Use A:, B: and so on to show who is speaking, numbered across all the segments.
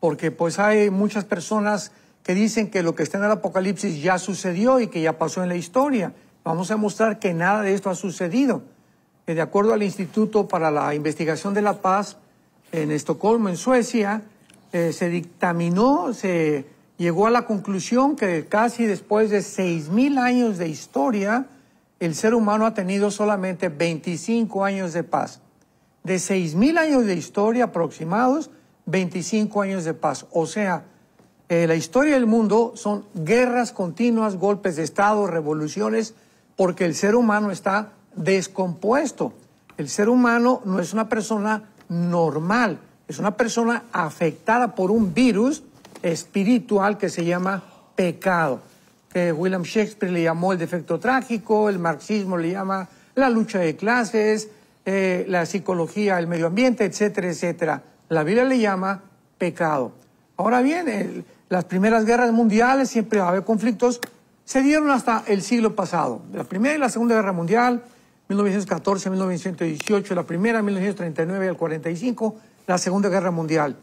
A: porque pues hay muchas personas que dicen que lo que está en el Apocalipsis ya sucedió y que ya pasó en la historia. Vamos a mostrar que nada de esto ha sucedido. Eh, de acuerdo al Instituto para la Investigación de la Paz en Estocolmo, en Suecia, eh, se dictaminó, se llegó a la conclusión que casi después de 6.000 años de historia, el ser humano ha tenido solamente 25 años de paz. De 6.000 años de historia aproximados, 25 años de paz. O sea, eh, la historia del mundo son guerras continuas, golpes de Estado, revoluciones, porque el ser humano está descompuesto. El ser humano no es una persona normal, es una persona afectada por un virus espiritual que se llama pecado, que William Shakespeare le llamó el defecto trágico, el marxismo le llama la lucha de clases, eh, la psicología, el medio ambiente, etcétera, etcétera. La Biblia le llama pecado. Ahora bien, las primeras guerras mundiales siempre va a haber conflictos. Se dieron hasta el siglo pasado. La Primera y la Segunda Guerra Mundial, 1914, 1918, la Primera, 1939 al 45, la Segunda Guerra Mundial.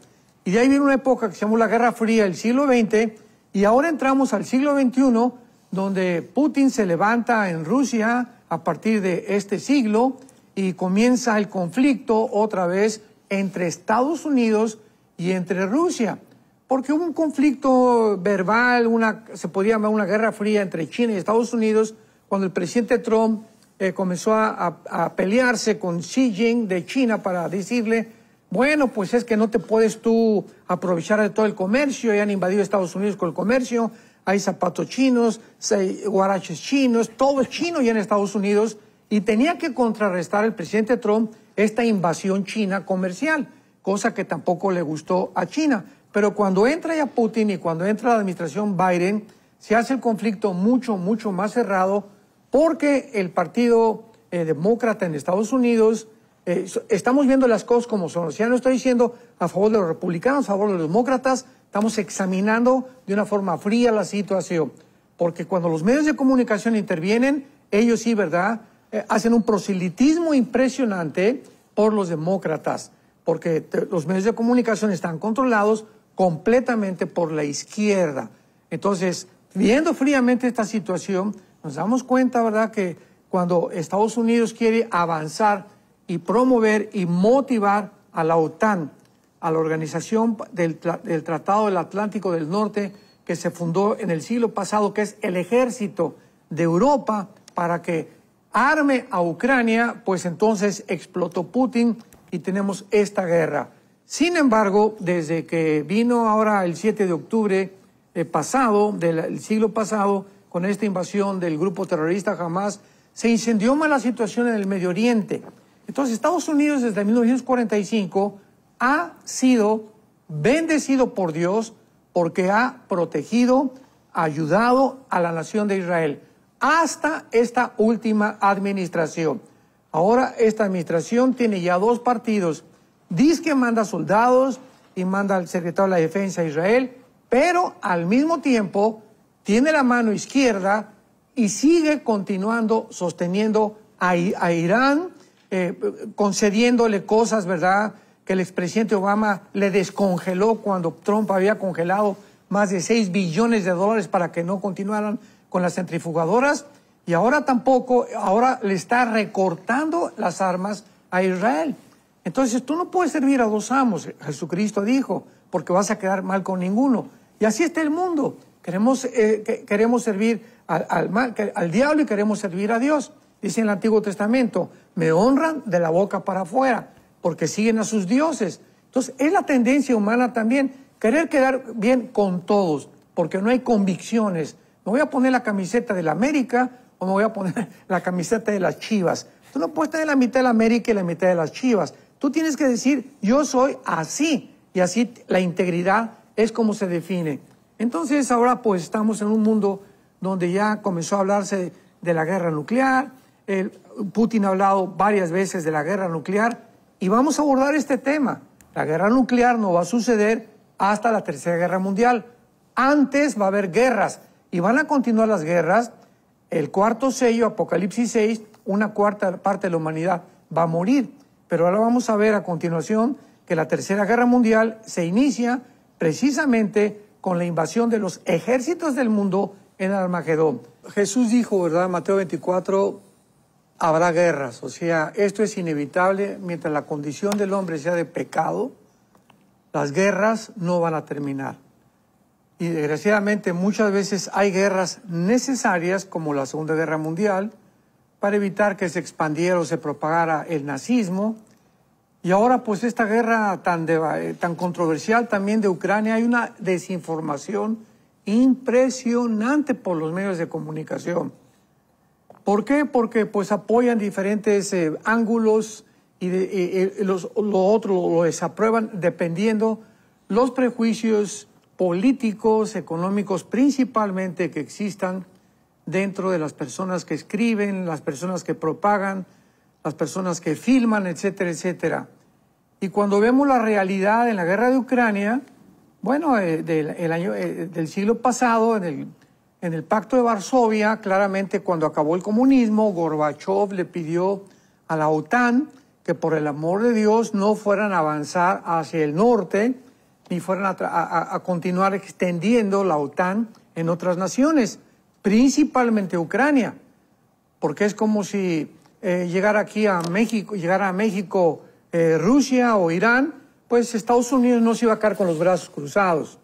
A: Y de ahí viene una época que se llamó la Guerra Fría, el siglo XX, y ahora entramos al siglo XXI, donde Putin se levanta en Rusia a partir de este siglo y comienza el conflicto otra vez entre Estados Unidos y entre Rusia, porque hubo un conflicto verbal, una, se podía llamar una guerra fría entre China y Estados Unidos, cuando el presidente Trump eh, comenzó a, pelearse con Xi Jinping de China para decirle, bueno, pues es que no te puedes tú aprovechar de todo el comercio, ya han invadido Estados Unidos con el comercio, hay zapatos chinos, hay guaraches chinos, todo es chino ya en Estados Unidos, y tenía que contrarrestar el presidente Trump esta invasión china comercial, cosa que tampoco le gustó a China. Pero cuando entra ya Putin y cuando entra la administración Biden, se hace el conflicto mucho, mucho más cerrado porque el Partido eh, Demócrata en Estados Unidos, eh, estamos viendo las cosas como son. O sea, no estoy diciendo a favor de los republicanos, a favor de los demócratas, estamos examinando de una forma fría la situación. Porque cuando los medios de comunicación intervienen, ellos sí, ¿verdad? Eh, hacen un proselitismo impresionante por los demócratas, porque los medios de comunicación están controlados completamente por la izquierda. Entonces, viendo fríamente esta situación, nos damos cuenta, ¿verdad?, que cuando Estados Unidos quiere avanzar y promover y motivar a la OTAN, a la Organización del, del, Tratado del Atlántico del Norte, que se fundó en el siglo pasado, que es el ejército de Europa, para que arme a Ucrania, pues entonces explotó Putin y tenemos esta guerra. Sin embargo, desde que vino ahora el 7 de octubre eh, pasado, del siglo pasado, con esta invasión del grupo terrorista Hamas, se incendió más la situación en el Medio Oriente. Entonces, Estados Unidos desde 1945 ha sido bendecido por Dios porque ha protegido, ayudado a la nación de Israel hasta esta última administración. Ahora esta administración tiene ya dos partidos. Dice que manda soldados y manda al secretario de la Defensa a Israel, pero al mismo tiempo tiene la mano izquierda y sigue continuando sosteniendo a, Irán, eh, concediéndole cosas, ¿verdad? Que el expresidente Obama le descongeló cuando Trump había congelado más de 6 billones de dólares para que no continuaran con las centrifugadoras y ahora tampoco, ahora le está recortando las armas a Israel. Entonces tú no puedes servir a dos amos, Jesucristo dijo, porque vas a quedar mal con ninguno. Y así está el mundo. Queremos, eh, queremos servir al, al diablo y queremos servir a Dios. Dice en el Antiguo Testamento, me honran de la boca para afuera, porque siguen a sus dioses. Entonces es la tendencia humana también querer quedar bien con todos, porque no hay convicciones ¿Me voy a poner la camiseta de la América o me voy a poner la camiseta de las Chivas? Tú no puedes tener la mitad de la América y la mitad de las Chivas. Tú tienes que decir, yo soy así. Y así la integridad es como se define. Entonces ahora pues estamos en un mundo donde ya comenzó a hablarse de la guerra nuclear. Putin ha hablado varias veces de la guerra nuclear y vamos a abordar este tema. La guerra nuclear no va a suceder hasta la Tercera Guerra Mundial. Antes va a haber guerras, y van a continuar las guerras, el cuarto sello, Apocalipsis 6, una cuarta parte de la humanidad va a morir. Pero ahora vamos a ver a continuación que la Tercera Guerra Mundial se inicia precisamente con la invasión de los ejércitos del mundo en Armagedón. Jesús dijo, ¿verdad? Mateo 24, habrá guerras. O sea, esto es inevitable. Mientras la condición del hombre sea de pecado, las guerras no van a terminar. Y desgraciadamente muchas veces hay guerras necesarias como la Segunda Guerra Mundial para evitar que se expandiera o se propagara el nazismo. Y ahora pues esta guerra tan, eh, tan controversial también de Ucrania, hay una desinformación impresionante por los medios de comunicación. ¿Por qué? Porque pues apoyan diferentes eh, ángulos y, eh, los, lo otro lo desaprueban dependiendo los prejuicios políticos, económicos principalmente que existan dentro de las personas que escriben, las personas que propagan, las personas que filman, etcétera, etcétera. Y cuando vemos la realidad en la guerra de Ucrania, bueno, eh, del, año, eh, del siglo pasado, en el, en el Pacto de Varsovia, claramente cuando acabó el comunismo, Gorbachev le pidió a la OTAN que por el amor de Dios no fueran a avanzar hacia el norte, ni fueran a, continuar extendiendo la OTAN en otras naciones, principalmente Ucrania, porque es como si eh, llegara aquí a México, llegar a México eh, Rusia o Irán, pues Estados Unidos no se iba a caer con los brazos cruzados,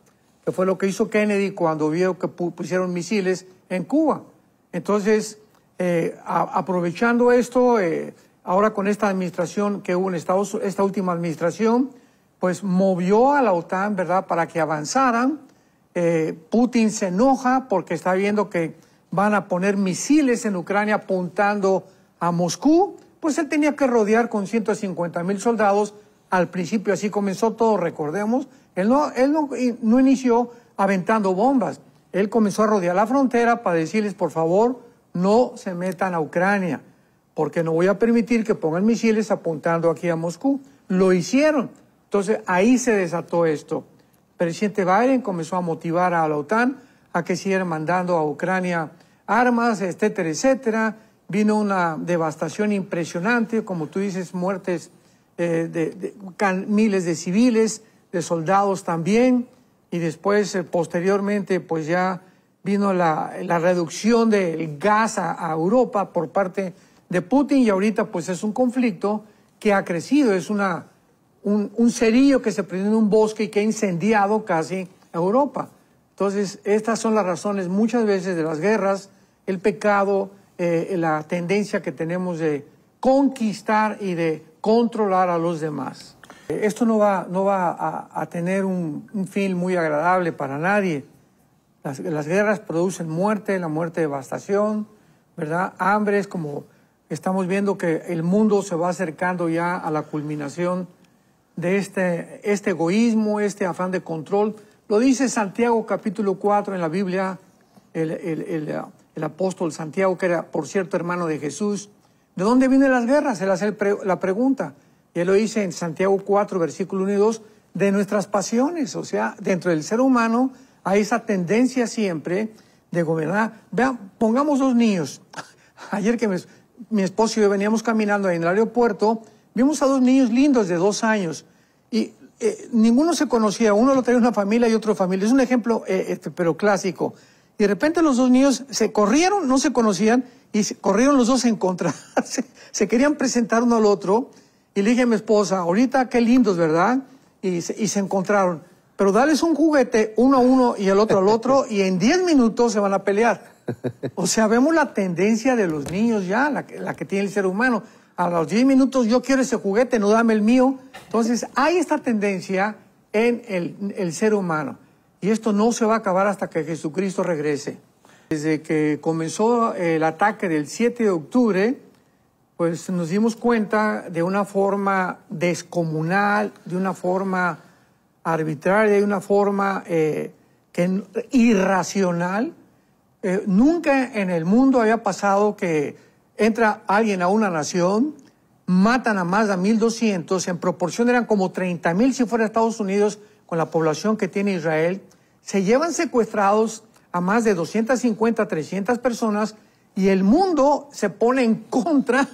A: que fue lo que hizo Kennedy cuando vio que pusieron misiles en Cuba. Entonces, eh, aprovechando esto, eh, ahora con esta administración que hubo en Estados esta última administración, pues movió a la OTAN, ¿verdad?, para que avanzaran. Eh, Putin se enoja porque está viendo que van a poner misiles en Ucrania apuntando a Moscú. Pues él tenía que rodear con 150 mil soldados. Al principio así comenzó todo, recordemos. Él no, él no inició aventando bombas. Él comenzó a rodear la frontera para decirles, por favor, no se metan a Ucrania, porque no voy a permitir que pongan misiles apuntando aquí a Moscú. Lo hicieron entonces ahí se desató esto. El presidente Biden comenzó a motivar a la OTAN a que siguiera mandando a Ucrania armas, etcétera, etcétera. Vino una devastación impresionante, como tú dices, muertes eh, de, miles de civiles, de soldados también, y después, eh, posteriormente, pues ya vino la, reducción del gas a, Europa por parte de Putin y ahorita pues es un conflicto que ha crecido, es una un, cerillo que se prendió en un bosque y que ha incendiado casi Europa. Entonces, estas son las razones muchas veces de las guerras, el pecado, eh, la tendencia que tenemos de conquistar y de controlar a los demás. Esto no va, no va a, tener un, fin muy agradable para nadie. Las, las, guerras producen muerte, la muerte devastación, ¿verdad? Hambres, como estamos viendo que el mundo se va acercando ya a la culminación de este, este egoísmo, este afán de control. Lo dice Santiago capítulo 4 en la Biblia, el, apóstol Santiago, que era, por cierto, hermano de Jesús. ¿De dónde vienen las guerras? Él hace la pregunta. Y él lo dice en Santiago 4, versículo 1 y 2, de nuestras pasiones. O sea, dentro del ser humano hay esa tendencia siempre de gobernar. Vean, pongamos dos niños. Ayer que mi esposo y yo veníamos caminando ahí en el aeropuerto, Vimos a dos niños lindos de dos años y eh, ninguno se conocía, uno lo traía una familia y otro familia. Es un ejemplo, eh, este, pero clásico. Y de repente los dos niños se corrieron, no se conocían, y corrieron los dos a encontrarse. se querían presentar uno al otro. Y le dije a mi esposa, ahorita qué lindos, ¿verdad? Y se, encontraron. Pero dales un juguete uno a uno y el otro al otro, y en diez minutos se van a pelear. O sea, vemos la tendencia de los niños ya, la que tiene el ser humano a los 10 minutos yo quiero ese juguete, no dame el mío. Entonces hay esta tendencia en el, ser humano y esto no se va a acabar hasta que Jesucristo regrese. Desde que comenzó eh, el ataque del 7 de octubre, pues nos dimos cuenta de una forma descomunal, de una forma arbitraria, de una forma eh, que, irracional. Eh, nunca en el mundo había pasado que entra alguien a una nación, matan a más de 1.200, en proporción eran como 30.000 si fuera Estados Unidos con la población que tiene Israel, se llevan secuestrados a más de 250, 300 personas y el mundo se pone en contra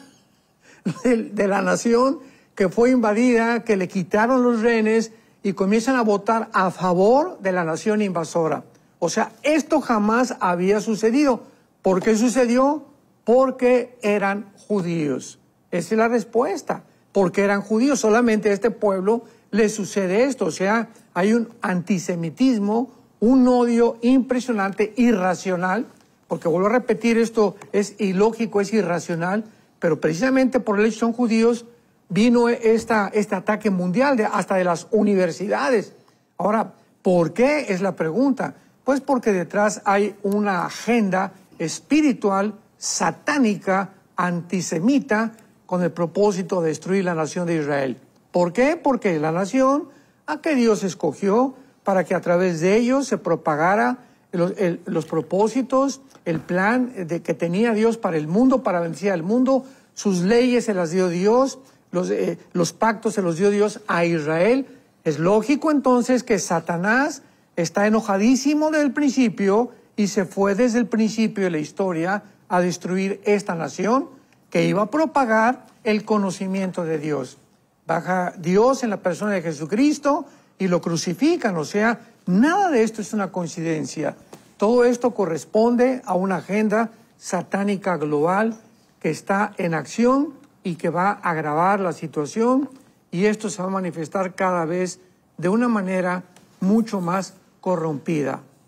A: de, la nación que fue invadida, que le quitaron los rehenes y comienzan a votar a favor de la nación invasora. O sea, esto jamás había sucedido. ¿Por qué sucedió? porque eran judíos. Esa es la respuesta, porque eran judíos. Solamente a este pueblo le sucede esto. O sea, hay un antisemitismo, un odio impresionante, irracional, porque vuelvo a repetir, esto es ilógico, es irracional, pero precisamente por el hecho son judíos vino esta, este ataque mundial hasta de las universidades. Ahora, ¿por qué es la pregunta? Pues porque detrás hay una agenda espiritual satánica, antisemita, con el propósito de destruir la nación de Israel. ¿Por qué? Porque la nación a que Dios escogió para que a través de ellos se propagara los, propósitos, el plan de, que tenía Dios para el mundo, para vencer al mundo, sus leyes se las dio Dios, los, eh, los pactos se los dio Dios a Israel. Es lógico entonces que Satanás está enojadísimo desde principio y se fue desde el principio de la historia a destruir esta nación que iba a propagar el conocimiento de Dios. Baja Dios en la persona de Jesucristo y lo crucifican, o sea, nada de esto es una coincidencia. Todo esto corresponde a una agenda satánica global que está en acción y que va a agravar la situación y esto se va a manifestar cada vez de una manera mucho más corrompida.